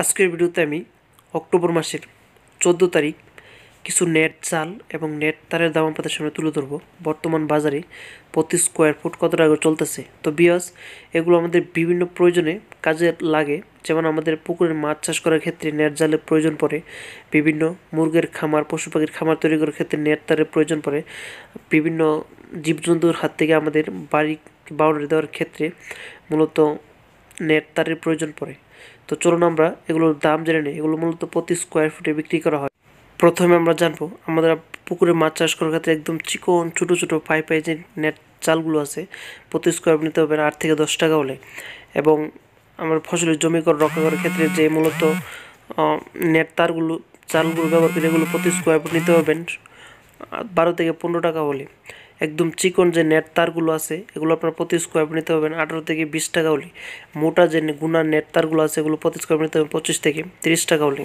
আজকের ভিডিওতে আমি অক্টোবর মাসের চোদ্দো তারিখ কিছু নেট চাল এবং নেট তারের দাম আপনাদের সামনে তুলে ধরবো বর্তমান বাজারে প্রতি স্কোয়ার ফুট কত টাকা চলতেছে তো বিয়াস এগুলো আমাদের বিভিন্ন প্রয়োজনে কাজে লাগে যেমন আমাদের পুকুরের মাছ চাষ করার ক্ষেত্রে নেট জালের প্রয়োজন পড়ে বিভিন্ন মুরগের খামার পশু পাখির খামার তৈরি করার ক্ষেত্রে নেট তারের প্রয়োজন পড়ে বিভিন্ন জীবজন্তুর হাত থেকে আমাদের বাড়ি বাউন্ডারি দেওয়ার ক্ষেত্রে মূলত নেট তারের প্রয়োজন পড়ে তো চলুন আমরা এগুলোর দাম জেনে নিই এগুলো মূলত প্রতি স্কোয়ার ফুটে বিক্রি করা হয় প্রথমে আমরা জানবো আমাদের পুকুরে মাছ চাষ করার ক্ষেত্রে একদম চিকন ছোটো ছোটো পাই পাই যে নেট চালগুলো আছে প্রতি স্কোয়ার ফুট নিতে হবে আট থেকে দশ টাকা হলে এবং আমার ফসলের জমি কর রক্ষা করার ক্ষেত্রে যে মূলত নেট তারগুলো চালগুলো ব্যবহার করে এগুলো প্রতি স্কোয়ার ফুট নিতে হবেন বারো থেকে পনেরো টাকা হলে একদম চিকন যে নেট তারগুলো আছে এগুলো আপনার প্রতি স্কোয়ার নিতে পারবেন আঠারো থেকে বিশ টাকা হলে মোটা যে গুণা নেট তারগুলো আছে এগুলো প্রতি স্কোয়ার নিতে হবে পঁচিশ থেকে তিরিশ টাকা হলে